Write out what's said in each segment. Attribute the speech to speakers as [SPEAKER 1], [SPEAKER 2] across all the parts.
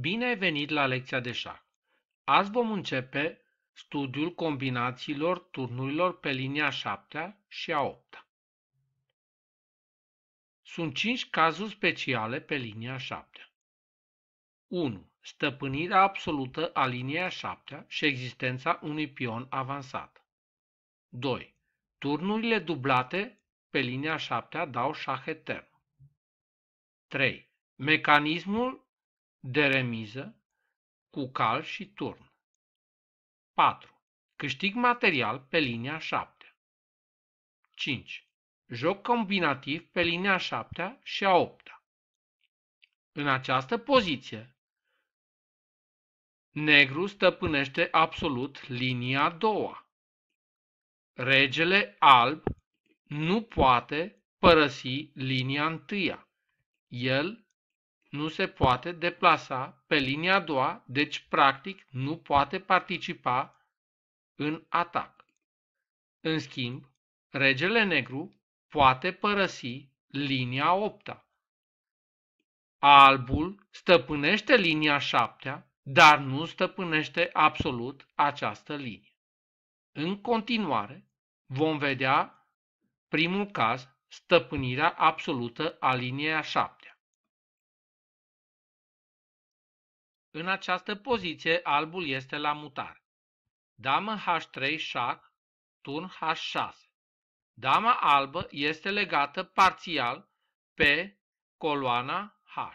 [SPEAKER 1] Bine ai venit la lecția de șah! Azi vom începe studiul combinațiilor turnurilor pe linia 7 și a 8 Sunt 5 cazuri speciale pe linia 7. 1. Stăpânirea absolută a liniei 7 și existența unui pion avansat. 2. Turnurile dublate pe linia 7 dau șah etern. 3. Mecanismul de remiză cu cal și turn. 4. Câștig material pe linia 7. 5. Joc combinativ pe linia 7 și a 8. În această poziție, negru stăpânește absolut linia 2. Regele alb nu poate părăsi linia 1. El nu se poate deplasa pe linia a doua, deci practic nu poate participa în atac. În schimb, regele negru poate părăsi linia 8 Albul stăpânește linia 7 dar nu stăpânește absolut această linie. În continuare, vom vedea primul caz stăpânirea absolută a liniei a 7 În această poziție albul este la mutar. Damă H3 șac, turn H6. Dama albă este legată parțial pe coloana H.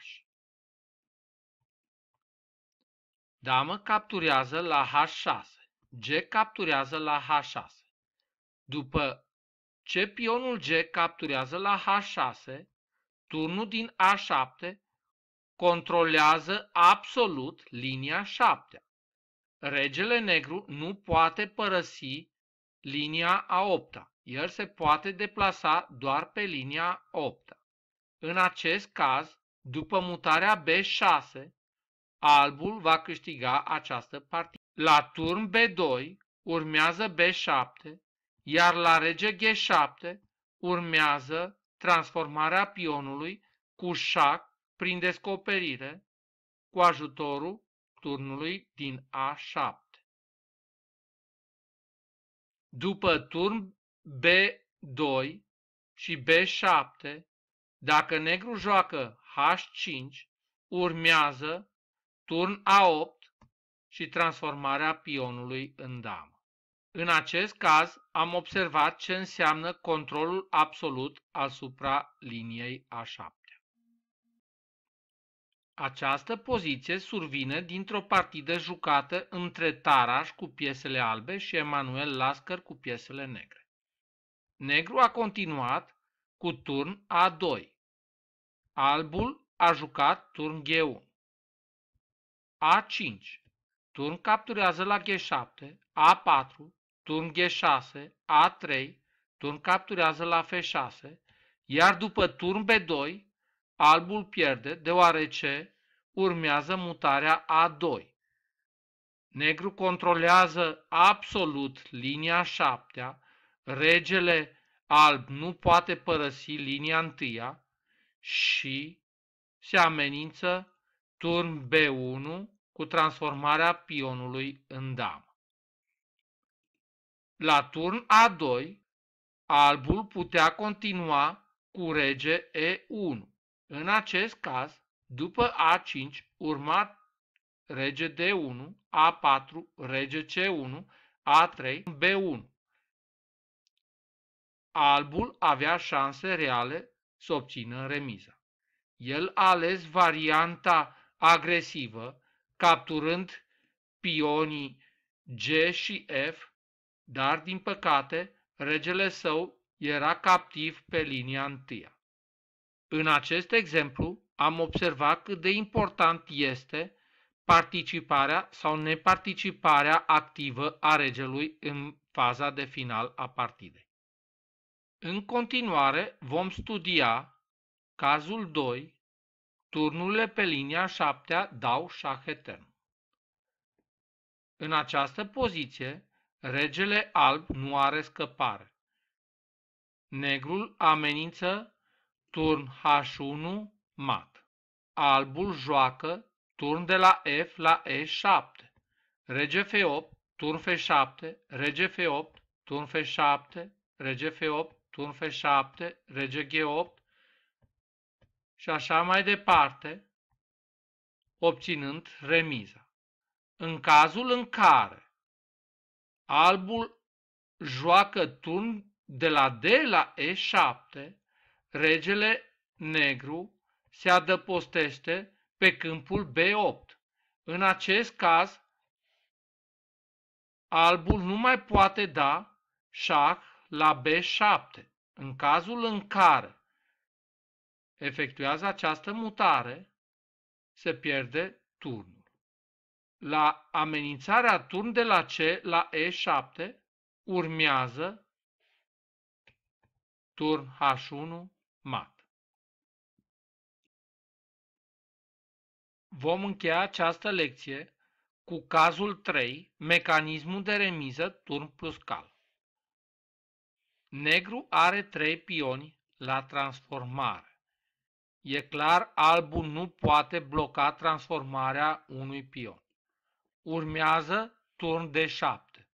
[SPEAKER 1] Damă capturează la H6. G capturează la H6. După ce pionul G capturează la H6, turnul din A7 controlează absolut linia 7. Regele negru nu poate părăsi linia a 8 el se poate deplasa doar pe linia 8 În acest caz, după mutarea B6, albul va câștiga această partidă. La turn B2 urmează B7, iar la rege G7 urmează transformarea pionului cu șac prin descoperire cu ajutorul turnului din A7. După turn B2 și B7, dacă negru joacă H5, urmează turn A8 și transformarea pionului în damă. În acest caz am observat ce înseamnă controlul absolut asupra liniei A7. Această poziție survine dintr-o partidă jucată între Taraș cu piesele albe și Emanuel Lascăr cu piesele negre. Negru a continuat cu turn A2. Albul a jucat turn G1. A5. Turn capturează la G7, A4, turn G6, A3, turn capturează la F6, iar după turn B2, albul pierde deoarece urmează mutarea A2. Negru controlează absolut linia 7 regele alb nu poate părăsi linia 1 și se amenință turn B1 cu transformarea pionului în damă. La turn A2, albul putea continua cu rege E1. În acest caz, după A5, urmat rege D1, A4, rege C1, A3, B1. Albul avea șanse reale să obțină remiza. El a ales varianta agresivă, capturând pionii G și F, dar, din păcate, regele său era captiv pe linia întâia. În acest exemplu am observat cât de important este participarea sau neparticiparea activă a regelui în faza de final a partidei. În continuare vom studia cazul 2, turnurile pe linia 7 dau șah etern. În această poziție, regele alb nu are scăpare. Negrul amenință turn H1, mat. Albul joacă turn de la F la E7, rege F8, turn F7, rege F8, turn F7, rege F8, turn F7, rege G8 și așa mai departe, obținând remiza. În cazul în care albul joacă turn de la D la E7, Regele negru se adăpostește pe câmpul B8. În acest caz, albul nu mai poate da șah la B7. În cazul în care efectuează această mutare, se pierde turnul. La amenințarea turn de la C la E7 urmează turn H1, mat. Vom încheia această lecție cu cazul 3, mecanismul de remiză turn plus cal. Negru are 3 pioni la transformare. E clar, albul nu poate bloca transformarea unui pion. Urmează turn de 7.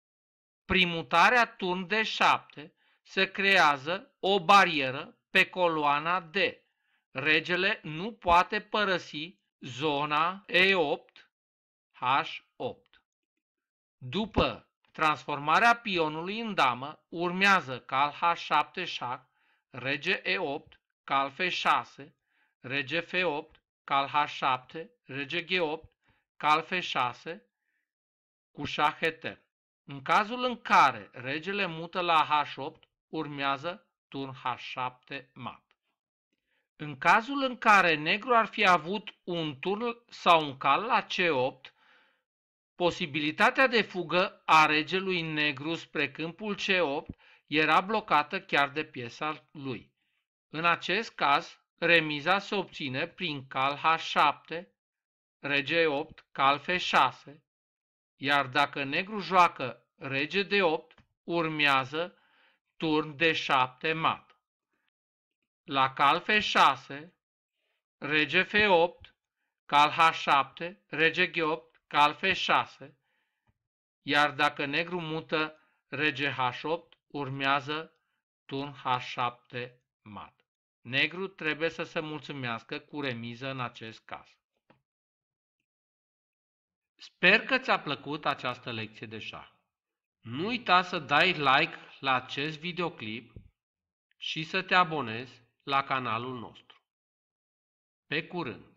[SPEAKER 1] Prin mutarea turn de 7 se creează o barieră pe coloana D. Regele nu poate părăsi zona E8, H8. După transformarea pionului în damă, urmează cal H7 șac, rege E8, cal F6, rege F8, cal H7, rege G8, cal F6, cu șah etern. În cazul în care regele mută la H8, urmează turn H7 mat. În cazul în care negru ar fi avut un turn sau un cal la C8, posibilitatea de fugă a regelui negru spre câmpul C8 era blocată chiar de piesa lui. În acest caz, remiza se obține prin cal H7, rege 8, cal F6, iar dacă negru joacă rege de 8 urmează turn de 7 mat. La cal F6, rege F8, cal H7, rege G8, cal F6, iar dacă negru mută rege H8, urmează turn H7 mat. Negru trebuie să se mulțumească cu remiză în acest caz. Sper că ți-a plăcut această lecție de șah. Nu uita să dai like la acest videoclip și să te abonezi la canalul nostru. Pe curând!